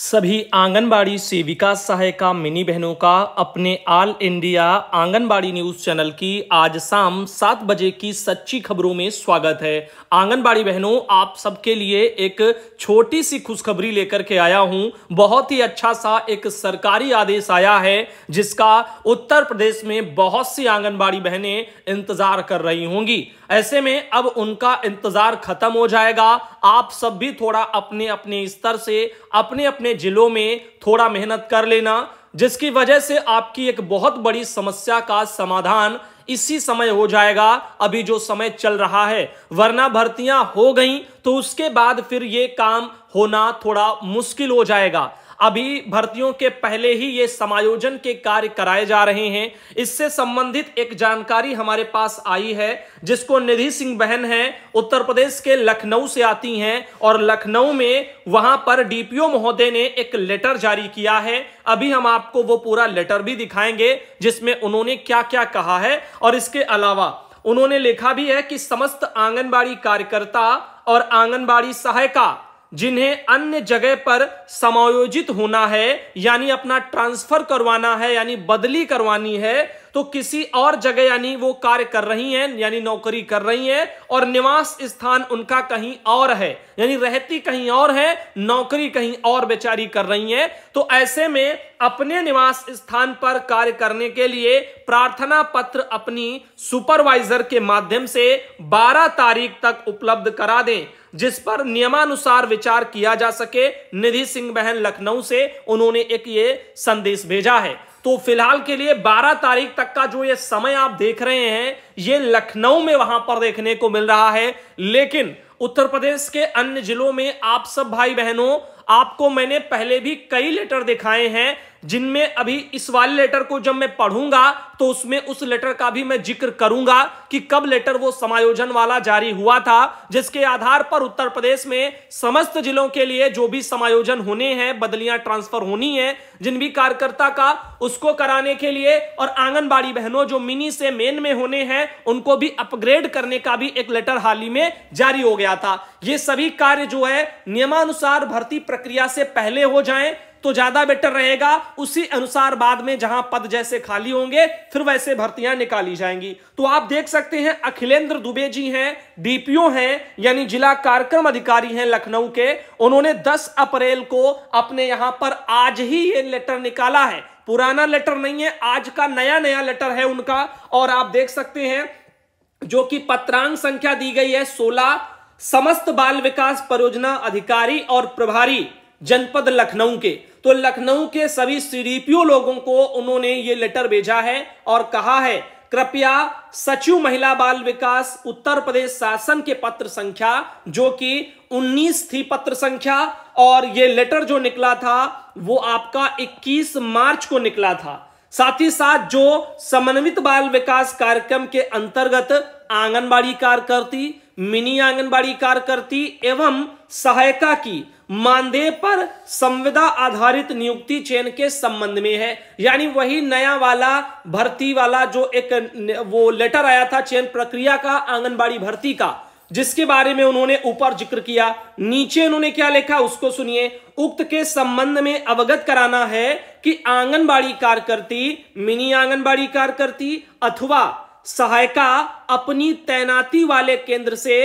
सभी आंगनबाड़ी सेविका सहायिका मिनी बहनों का अपने all India Anganwadi news channel की आज शाम सात बजे की सच्ची खबरों में स्वागत है आंगनबाड़ी बहनों आप सबके लिए एक छोटी सी खुशखबरी लेकर के आया हूं बहुत ही अच्छा सा एक सरकारी आदेश आया है जिसका उत्तर प्रदेश में बहुत सी आंगनबाड़ी बहनें इंतजार कर रही होंगी ऐसे में अब उनका इंतजार खत्म हो जाएगा आप सब भी थोड़ा अपने अपने स्तर से अपने अपने जिलों में थोड़ा मेहनत कर लेना जिसकी वजह से आपकी एक बहुत बड़ी समस्या का समाधान इसी समय हो जाएगा अभी जो समय चल रहा है वरना भर्तियां हो गई तो उसके बाद फिर ये काम होना थोड़ा मुश्किल हो जाएगा अभी भर्तियों के पहले ही ये समायोजन के कार्य कराए जा रहे हैं इससे संबंधित एक जानकारी हमारे पास आई है जिसको निधि सिंह बहन है उत्तर प्रदेश के लखनऊ से आती हैं और लखनऊ में वहां पर डीपीओ महोदय ने एक लेटर जारी किया है अभी हम आपको वो पूरा लेटर भी दिखाएंगे जिसमें उन्होंने क्या क्या कहा है और इसके अलावा उन्होंने लिखा भी है कि समस्त आंगनबाड़ी कार्यकर्ता और आंगनबाड़ी सहायिका जिन्हें अन्य जगह पर समायोजित होना है यानी अपना ट्रांसफर करवाना है यानी बदली करवानी है तो किसी और जगह यानी वो कार्य कर रही हैं यानी नौकरी कर रही हैं और निवास स्थान उनका कहीं और है यानी रहती कहीं और है नौकरी कहीं और बेचारी कर रही हैं तो ऐसे में अपने निवास स्थान पर कार्य करने के लिए प्रार्थना पत्र अपनी सुपरवाइजर के माध्यम से 12 तारीख तक उपलब्ध करा दें जिस पर नियमानुसार विचार किया जा सके निधि सिंह बहन लखनऊ से उन्होंने एक ये संदेश भेजा है तो फिलहाल के लिए 12 तारीख तक का जो ये समय आप देख रहे हैं ये लखनऊ में वहां पर देखने को मिल रहा है लेकिन उत्तर प्रदेश के अन्य जिलों में आप सब भाई बहनों आपको मैंने पहले भी कई लेटर दिखाए हैं जिनमें अभी इस वाले लेटर को जब मैं पढ़ूंगा तो उसमें उस लेटर का भी मैं जिक्र करूंगा कि कब लेटर वो समायोजन वाला जारी हुआ था जिसके आधार पर उत्तर प्रदेश में समस्त जिलों के लिए जो भी समायोजन होने हैं बदलियां ट्रांसफर होनी है जिन भी कार्यकर्ता का उसको कराने के लिए और आंगनबाड़ी बहनों जो मिनी से मेन में होने हैं उनको भी अपग्रेड करने का भी एक लेटर हाल ही में जारी हो गया था ये सभी कार्य जो है नियमानुसार भर्ती प्रक्रिया से पहले हो जाएं तो ज्यादा बेटर रहेगा उसी अनुसार बाद में जहां पद जैसे खाली होंगे फिर वैसे भर्तियां निकाली जाएंगी तो आप देख सकते हैं अखिलेंद्र दुबे जी हैं डीपीओ हैं यानी जिला कार्यक्रम अधिकारी हैं लखनऊ के उन्होंने 10 अप्रैल को अपने यहां पर आज ही ये लेटर निकाला है पुराना लेटर नहीं है आज का नया नया लेटर है उनका और आप देख सकते हैं जो कि पत्रांग संख्या दी गई है सोलह समस्त बाल विकास परियोजना अधिकारी और प्रभारी जनपद लखनऊ के तो लखनऊ के सभी सीडीपीओ लोगों को उन्होंने ये लेटर भेजा है और कहा है कृपया सचिव महिला बाल विकास उत्तर प्रदेश शासन के पत्र संख्या जो कि 19 थी पत्र संख्या और ये लेटर जो निकला था वो आपका 21 मार्च को निकला था साथ ही साथ जो समन्वित बाल विकास कार्यक्रम के अंतर्गत आंगनबाड़ी कार्यकर्ती मिनी आंगनबाड़ी कार्यकर्ती एवं सहायिका की मानदेय पर संविदा आधारित नियुक्ति चयन के संबंध में है यानी वही नया वाला भर्ती वाला जो एक वो लेटर आया था चयन प्रक्रिया का आंगनबाड़ी भर्ती का जिसके बारे में उन्होंने ऊपर जिक्र किया नीचे उन्होंने क्या लिखा उसको सुनिए उक्त के संबंध में अवगत कराना है कि आंगनबाड़ी कार्यकर्ती मिनी आंगनबाड़ी कार्यकर्ती अथवा सहायिका अपनी तैनाती वाले केंद्र से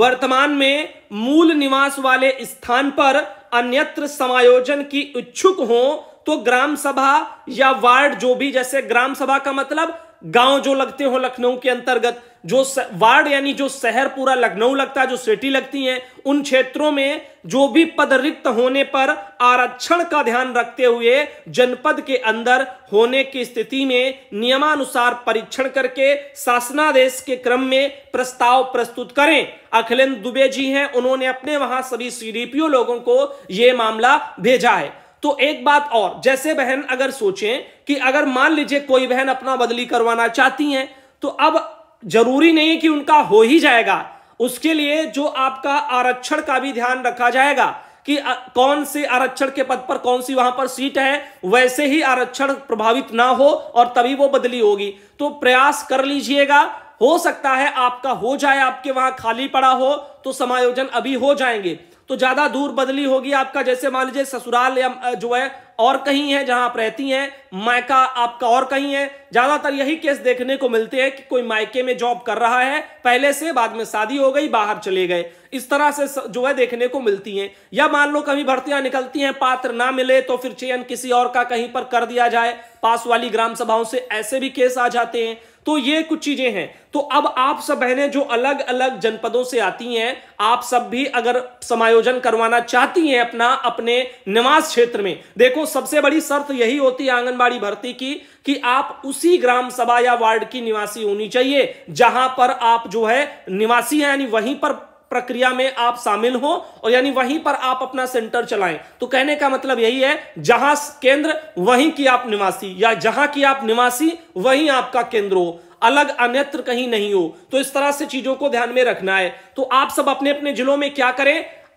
वर्तमान में मूल निवास वाले स्थान पर अन्यत्र समायोजन की इच्छुक हो तो ग्राम सभा या वार्ड जो भी जैसे ग्राम सभा का मतलब गांव जो लगते हो लखनऊ के अंतर्गत जो वार्ड यानी जो शहर पूरा लखनऊ लगता है जो सिटी लगती है उन क्षेत्रों में जो भी पद रिक्त होने पर आरक्षण का ध्यान रखते हुए जनपद के अंदर होने की स्थिति में नियमानुसार परीक्षण करके शासनादेश के क्रम में प्रस्ताव प्रस्तुत करें अखिलेंद्र दुबे जी हैं उन्होंने अपने वहां सभी सीडीपीओ लोगों को यह मामला भेजा है तो एक बात और जैसे बहन अगर सोचें कि अगर मान लीजिए कोई बहन अपना बदली करवाना चाहती है तो अब जरूरी नहीं कि उनका हो ही जाएगा उसके लिए जो आपका आरक्षण का भी ध्यान रखा जाएगा कि कौन से आरक्षण के पद पर कौन सी वहां पर सीट है वैसे ही आरक्षण प्रभावित ना हो और तभी वो बदली होगी तो प्रयास कर लीजिएगा हो सकता है आपका हो जाए आपके वहां खाली पड़ा हो तो समायोजन अभी हो जाएंगे तो ज्यादा दूर बदली होगी आपका जैसे मान लीजिए ससुराल या जो है और कहीं है जहां आप रहती हैं मायका आपका और कहीं है ज्यादातर यही केस देखने को मिलते हैं कि कोई मायके में जॉब कर रहा है पहले से बाद में शादी हो गई बाहर चले गए इस तरह से जो है देखने को मिलती हैं या मान लो कभी भर्तियां निकलती हैं पात्र ना मिले तो फिर चयन किसी और का कहीं पर कर दिया जाए पास वाली ग्राम सभाओं से ऐसे भी केस आ जाते हैं तो ये कुछ चीजें हैं तो अब आप सब बहनें जो अलग अलग जनपदों से आती हैं आप सब भी अगर समायोजन करवाना चाहती हैं अपना अपने निवास क्षेत्र में देखो सबसे बड़ी शर्त यही होती है आंगनबाड़ी भर्ती की कि आप उसी ग्राम सभा या वार्ड की निवासी होनी चाहिए जहां पर आप जो है निवासी हैं यानी वहीं पर प्रक्रिया में आप शामिल हो और यानी वहीं पर आप अपना सेंटर चलाएं तो कहने का मतलब यही है जहां केंद्र वहीं की आप निवासी या जहां की आप निवासी वहीं आपका केंद्र हो अलग अन्यत्र कहीं नहीं हो तो इस तरह से चीजों को ध्यान में रखना है तो आप सब अपने अपने जिलों में क्या करें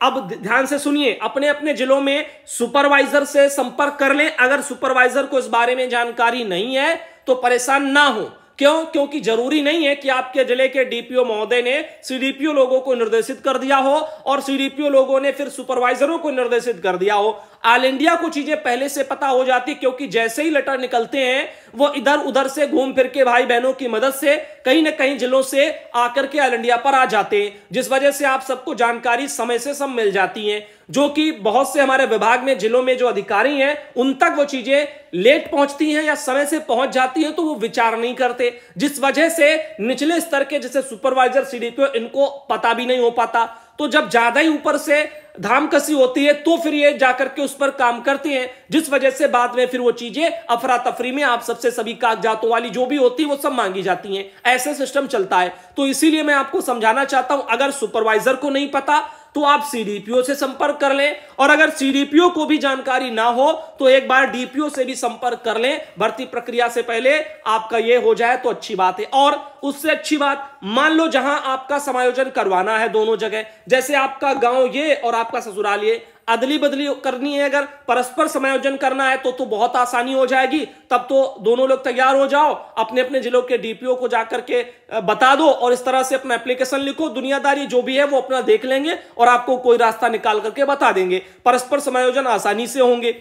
अब ध्यान से सुनिए अपने अपने जिलों में सुपरवाइजर से संपर्क कर लें अगर सुपरवाइजर को इस बारे में जानकारी नहीं है तो परेशान ना हो क्यों क्योंकि जरूरी नहीं है कि आपके जिले के डीपीओ महोदय ने सीडीपीओ लोगों को निर्देशित कर दिया हो और सीडीपीओ लोगों ने फिर सुपरवाइजरों को निर्देशित कर दिया हो ऑल इंडिया को चीजें पहले से पता हो जाती क्योंकि जैसे ही लेटर निकलते हैं वो इधर उधर से घूम फिर के भाई बहनों की मदद से कहीं ना कहीं जिलों से आकर के ऑल इंडिया पर आ जाते हैं जिस वजह से आप सबको जानकारी समय से सब मिल जाती है जो कि बहुत से हमारे विभाग में जिलों में जो अधिकारी हैं उन तक वो चीजें लेट पहुंचती हैं या समय से पहुंच जाती हैं तो वो विचार नहीं करते जिस वजह से निचले स्तर के जैसे सुपरवाइजर सीडीपीओ इनको पता भी नहीं हो पाता तो जब ज्यादा ही ऊपर से धाम कसी होती है तो फिर ये जाकर के उस पर काम करते हैं जिस वजह से बाद में फिर वो चीजें अफरा तफरी में आप सबसे सभी कागजातों वाली जो भी होती है वो सब मांगी जाती हैं ऐसे सिस्टम चलता है तो इसीलिए मैं आपको समझाना चाहता हूं अगर सुपरवाइजर को नहीं पता तो आप सीडीपीओ से संपर्क कर लें और अगर सीडीपीओ को भी जानकारी ना हो तो एक बार डीपीओ से भी संपर्क कर लें भर्ती प्रक्रिया से पहले आपका यह हो जाए तो अच्छी बात है और उससे अच्छी बात मान लो जहां आपका समायोजन करवाना है दोनों जगह जैसे आपका गांव ये और आपका ससुराल ये अदली बदली करनी है अगर परस्पर समायोजन करना है तो तो बहुत आसानी हो जाएगी तब तो दोनों लोग तैयार हो जाओ अपने अपने जिलों के डीपीओ को जाकर के बता दो और इस तरह से अपना एप्लीकेशन लिखो दुनियादारी जो भी है वो अपना देख लेंगे और आपको कोई रास्ता निकाल करके बता देंगे परस्पर समायोजन आसानी से होंगे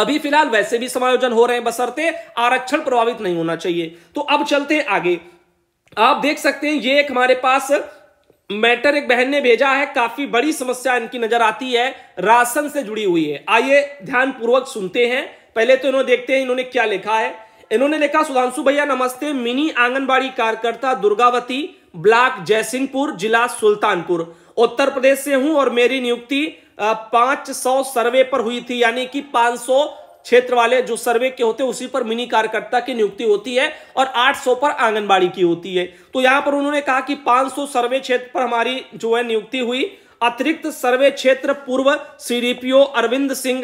अभी फिलहाल वैसे भी समायोजन हो रहे हैं बसरते आरक्षण प्रभावित नहीं होना चाहिए तो अब चलते हैं आगे आप देख सकते हैं ये एक हमारे पास मैटर एक बहन ने भेजा है काफी बड़ी समस्या इनकी नजर आती है राशन से जुड़ी हुई है आइए ध्यान पूर्वक सुनते हैं पहले तो इन्होंने देखते हैं इन्होंने क्या लिखा है इन्होंने लिखा सुधांशु भैया नमस्ते मिनी आंगनबाड़ी कार्यकर्ता दुर्गावती ब्लॉक जयसिंहपुर जिला सुल्तानपुर उत्तर प्रदेश से हूं और मेरी नियुक्ति पांच सौ सर्वे पर हुई थी यानी कि पांच सौ क्षेत्र वाले जो सर्वे के होते हैं उसी पर मिनी कार्यकर्ता की नियुक्ति होती है और 800 पर आंगनबाड़ी की होती है तो यहां पर उन्होंने कहा कि 500 सर्वे क्षेत्र पर हमारी जो है नियुक्ति हुई अतिरिक्त सर्वे क्षेत्र पूर्व सीडीपीओ अरविंद सिंह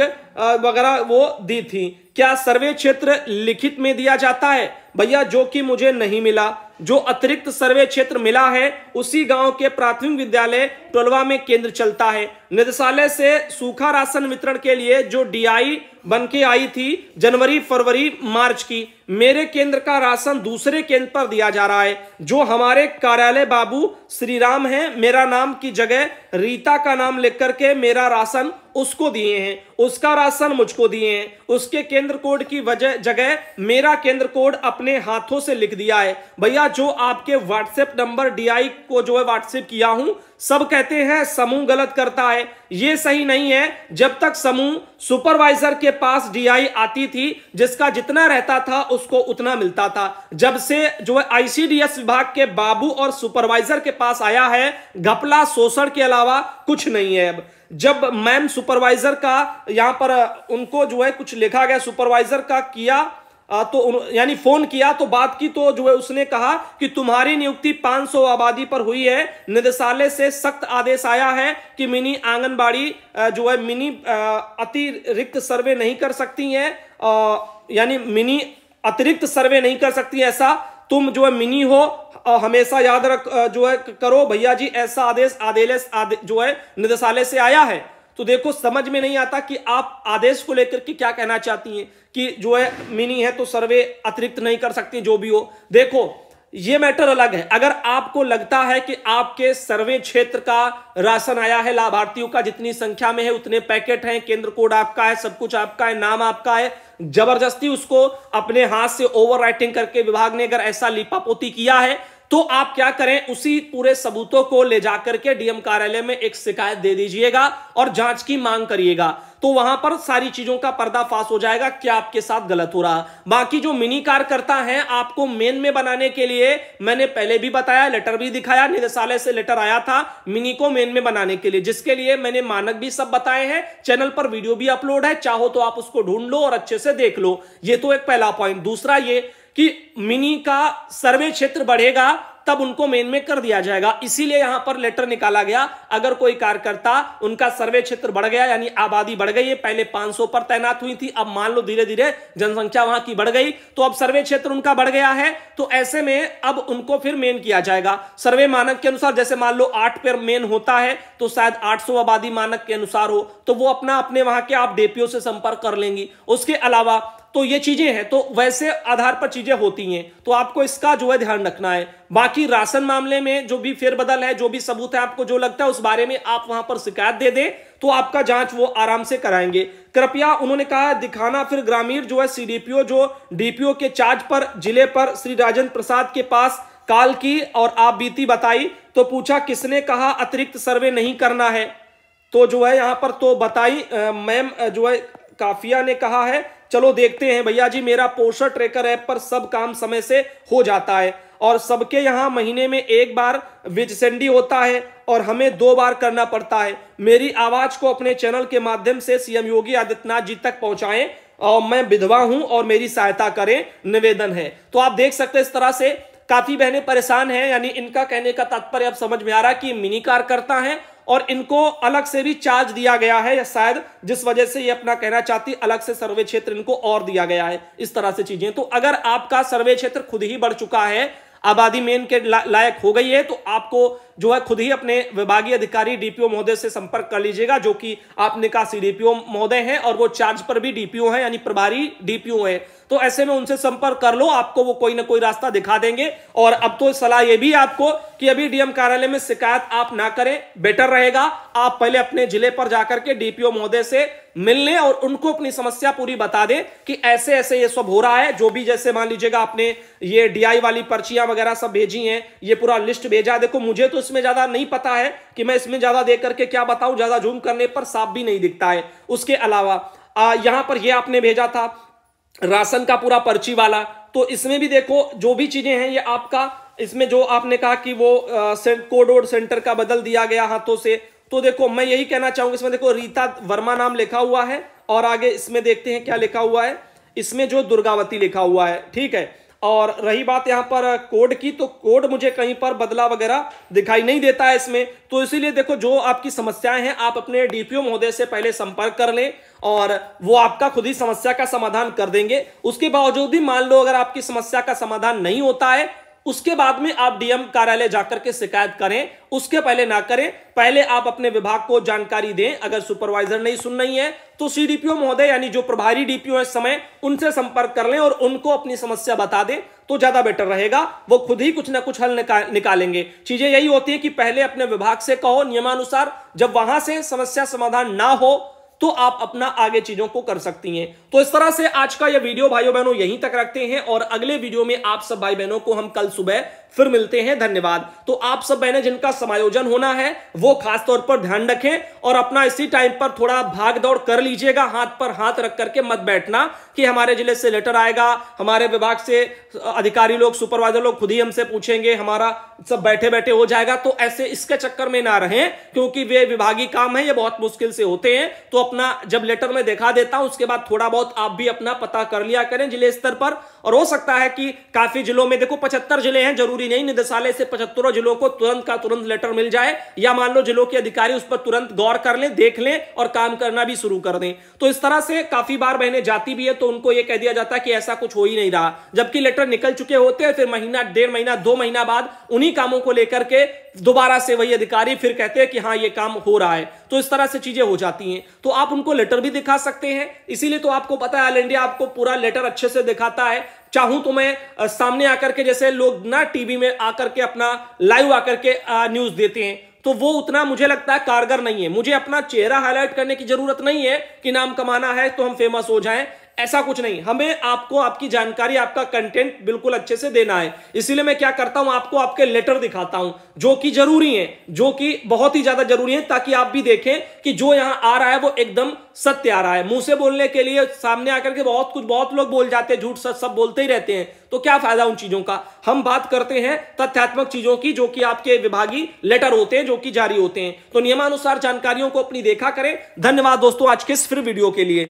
वगैरह वो दी थी क्या सर्वे क्षेत्र लिखित में दिया जाता है भैया जो कि मुझे नहीं मिला जो अतिरिक्त सर्वे क्षेत्र मिला है उसी गांव के प्राथमिक विद्यालय टोलवा में केंद्र चलता है निदेशालय से सूखा राशन वितरण के लिए जो डीआई बनके आई थी जनवरी फरवरी मार्च की मेरे केंद्र का राशन दूसरे केंद्र पर दिया जा रहा है जो हमारे कार्यालय बाबू श्री राम है मेरा नाम की जगह रीता का नाम लिख करके मेरा राशन उसको दिए हैं उसका राशन मुझको दिए हैं उसके केंद्र कोड की वजह जगह मेरा केंद्र कोड अपने हाथों से लिख दिया है भैया का जो आपके व्हाट्सएप नंबर डीआई को जो है व्हाट्सएप किया हूं सब कहते हैं समूह गलत करता है ये सही नहीं है जब तक समूह सुपरवाइजर के पास डीआई आती थी जिसका जितना रहता था उसको उतना मिलता था जब से जो है आईसीडीएस विभाग के बाबू और सुपरवाइजर के पास आया है घपला शोषण के अलावा कुछ नहीं है अब जब मैम सुपरवाइजर का यहां पर उनको जो है कुछ लिखा गया सुपरवाइजर का किया तो यानी फोन किया तो बात की तो जो है उसने कहा कि तुम्हारी नियुक्ति 500 आबादी पर हुई है निदेशालय से सख्त आदेश आया है कि मिनी आंगनबाड़ी जो है मिनी अतिरिक्त सर्वे नहीं कर सकती हैं यानी मिनी अतिरिक्त सर्वे नहीं कर सकती ऐसा तुम जो है मिनी हो हमेशा याद रख जो है करो भैया जी ऐसा आदेश आदेश आदे, जो है निदेशालय से आया है तो देखो समझ में नहीं आता कि आप आदेश को लेकर के क्या कहना चाहती हैं कि जो है मिनी है तो सर्वे अतिरिक्त नहीं कर सकती जो भी हो देखो ये मैटर अलग है अगर आपको लगता है कि आपके सर्वे क्षेत्र का राशन आया है लाभार्थियों का जितनी संख्या में है उतने पैकेट हैं केंद्र कोड आपका है सब कुछ आपका है नाम आपका है जबरदस्ती उसको अपने हाथ से ओवर करके विभाग ने अगर ऐसा लिपापोती किया है तो आप क्या करें उसी पूरे सबूतों को ले जाकर के डीएम कार्यालय में एक शिकायत दे दीजिएगा और जांच की मांग करिएगा तो वहां पर सारी चीजों का पर्दाफाश हो जाएगा क्या आपके साथ गलत हो रहा बाकी जो मिनी कार्यकर्ता है आपको मेन में बनाने के लिए मैंने पहले भी बताया लेटर भी दिखाया निदेशालय से लेटर आया था मिनी को मेन में बनाने के लिए जिसके लिए मैंने मानक भी सब बताए हैं चैनल पर वीडियो भी अपलोड है चाहो तो आप उसको ढूंढ लो और अच्छे से देख लो ये तो एक पहला पॉइंट दूसरा ये कि मिनी का सर्वे क्षेत्र बढ़ेगा तब उनको मेन में कर दिया जाएगा इसीलिए यहां पर लेटर निकाला गया अगर कोई कार्यकर्ता उनका सर्वे क्षेत्र बढ़ गया यानी आबादी बढ़ गई है पहले 500 पर तैनात हुई थी अब मान लो धीरे धीरे जनसंख्या वहां की बढ़ गई तो अब सर्वे क्षेत्र उनका बढ़ गया है तो ऐसे में अब उनको फिर मेन किया जाएगा सर्वे मानक के अनुसार जैसे मान लो आठ पर मेन होता है तो शायद आठ आबादी मानक के अनुसार हो तो वो अपना अपने वहां के आप डेपीओ से संपर्क कर लेंगी उसके अलावा तो ये चीजें हैं तो वैसे आधार पर चीजें होती हैं तो आपको इसका जो है ध्यान रखना है बाकी राशन मामले में जो भी फेरबदल है जो भी सबूत है आपको जो लगता है उस बारे में आप वहां पर शिकायत दे दें तो आपका जांच वो आराम से कराएंगे कृपया उन्होंने कहा दिखाना फिर ग्रामीण जो है सी जो डीपीओ के चार्ज पर जिले पर श्री राजेंद्र प्रसाद के पास काल की और आप बीती बताई तो पूछा किसने कहा अतिरिक्त सर्वे नहीं करना है तो जो है यहां पर तो बताई मैम जो है काफिया ने कहा है चलो देखते हैं भैया जी मेरा पोस्टर ट्रेकर ऐप पर सब काम समय से हो जाता है और सबके यहाँ महीने में एक बार विजसेंडी होता है और हमें दो बार करना पड़ता है मेरी आवाज़ को अपने चैनल के माध्यम से सीएम योगी आदित्यनाथ जी तक पहुंचाए और मैं विधवा हूं और मेरी सहायता करें निवेदन है तो आप देख सकते इस तरह से काफी बहनें परेशान हैं यानी इनका कहने का तात्पर्य अब समझ में आ रहा है कि मिनी कार्यकर्ता हैं और इनको अलग से भी चार्ज दिया गया है या शायद जिस वजह से ये अपना कहना चाहती अलग से सर्वे क्षेत्र इनको और दिया गया है इस तरह से चीजें तो अगर आपका सर्वे क्षेत्र खुद ही बढ़ चुका है आबादी मेन के लायक हो गई है तो आपको जो है खुद ही अपने विभागीय अधिकारी डीपीओ महोदय से संपर्क कर लीजिएगा जो कि आपने कहा सी डीपीओ महोदय हैं और वो चार्ज पर भी डीपीओ हैं यानी प्रभारी डीपीओ हैं तो ऐसे में उनसे संपर्क कर लो आपको वो कोई ना कोई रास्ता दिखा देंगे और अब तो सलाह ये भी आपको कि अभी डीएम कार्यालय में शिकायत आप ना करें बेटर रहेगा आप पहले अपने जिले पर जाकर के डीपीओ महोदय से मिलने और उनको अपनी समस्या पूरी बता दें कि ऐसे ऐसे ये सब हो रहा है जो भी जैसे मान लीजिएगा आपने ये डीआई वाली पर्चियां वगैरह सब भेजी हैं ये पूरा लिस्ट भेजा देखो मुझे तो इसमें ज्यादा नहीं पता है कि मैं इसमें ज्यादा देख करके क्या बताऊं ज्यादा जूम करने पर साफ भी नहीं दिखता है उसके अलावा आ, यहां पर यह आपने भेजा था राशन का पूरा पर्ची वाला तो इसमें भी देखो जो भी चीजें हैं ये आपका इसमें जो आपने कहा कि वो कोड और सेंटर का बदल दिया गया हाथों से तो देखो मैं यही कहना चाहूंगा इसमें देखो रीता वर्मा नाम लिखा हुआ है और आगे इसमें देखते हैं क्या लिखा हुआ है इसमें जो दुर्गावती लिखा हुआ है ठीक है और रही बात यहां पर कोड की तो कोड मुझे कहीं पर बदला वगैरह दिखाई नहीं देता है इसमें तो इसीलिए देखो जो आपकी समस्याएं हैं आप अपने डीपीओ महोदय से पहले संपर्क कर लें और वो आपका खुद ही समस्या का समाधान कर देंगे उसके बावजूद भी मान लो अगर आपकी समस्या का समाधान नहीं होता है उसके बाद में आप डीएम कार्यालय जाकर के शिकायत करें उसके पहले ना करें पहले आप अपने विभाग को जानकारी दें अगर सुपरवाइजर नहीं सुन रही है तो सीडीपीओ महोदय यानी जो प्रभारी डीपीओ है समय उनसे संपर्क कर लें और उनको अपनी समस्या बता दें तो ज्यादा बेटर रहेगा वो खुद ही कुछ ना कुछ हल निका, निकालेंगे चीजें यही होती है कि पहले अपने विभाग से कहो नियमानुसार जब वहां से समस्या समाधान ना हो तो आप अपना आगे चीजों को कर सकती हैं तो इस तरह से आज का यह वीडियो भाइयों बहनों यहीं तक रखते हैं और अगले वीडियो में आप सब भाई बहनों को हम कल सुबह फिर मिलते हैं धन्यवाद तो आप सब बहने जिनका समायोजन होना है वो तौर पर ध्यान रखें और अपना इसी टाइम पर थोड़ा भाग दौड़ कर लीजिएगा हाथ पर हाथ रख करके मत बैठना कि हमारे जिले से लेटर आएगा हमारे विभाग से अधिकारी लोग सुपरवाइजर लोग खुद ही हमसे पूछेंगे हमारा सब बैठे बैठे हो जाएगा तो ऐसे इसके चक्कर में ना रहें क्योंकि वे विभागीय काम है ये बहुत मुश्किल से होते हैं तो अपना जब लेटर में देखा देता हूं उसके बाद थोड़ा बहुत आप भी अपना पता कर लिया करें जिले स्तर पर और हो सकता है कि काफी जिलों में देखो पचहत्तर जिले हैं जरूरी नहीं निदेशालय से पचहत्तरों जिलों को तुरंत का तुरंत लेटर मिल जाए या मान लो जिलों के अधिकारी उस पर तुरंत गौर कर लें देख लें और काम करना भी शुरू कर दें तो इस तरह से काफी बार बहने जाती भी है तो उनको यह कह दिया जाता है कि ऐसा कुछ हो ही नहीं रहा जबकि लेटर निकल चुके होते हैं फिर महीना डेढ़ महीना दो महीना बाद उन्हीं कामों को लेकर के दोबारा से वही अधिकारी फिर कहते हैं कि हाँ ये काम हो रहा है तो इस तरह से चीजें हो जाती हैं तो आप उनको लेटर भी दिखा सकते हैं इसीलिए तो आपको पता है ऑल इंडिया आपको पूरा लेटर अच्छे से दिखाता है चाहूं तो मैं सामने आकर के जैसे लोग ना टीवी में आकर के अपना लाइव आकर के न्यूज देते हैं तो वो उतना मुझे लगता है कारगर नहीं है मुझे अपना चेहरा हाईलाइट करने की जरूरत नहीं है कि नाम कमाना है तो हम फेमस हो जाएं ऐसा कुछ नहीं हमें आपको आपकी जानकारी आपका कंटेंट बिल्कुल अच्छे से देना है इसीलिए मैं क्या करता हूं आपको आपके लेटर दिखाता हूं जो कि जरूरी है जो कि बहुत ही ज्यादा जरूरी है ताकि आप भी देखें कि जो यहां आ रहा है वो एकदम सत्य आ रहा है मुंह से बोलने के लिए सामने आकर के बहुत कुछ बहुत लोग बोल जाते हैं झूठ सच सब बोलते ही रहते हैं तो क्या फायदा उन चीजों का हम बात करते हैं तथ्यात्मक चीजों की जो कि आपके विभागीय लेटर होते हैं जो कि जारी होते हैं तो नियमानुसार जानकारियों को अपनी देखा करें धन्यवाद दोस्तों आज के इस फिर वीडियो के लिए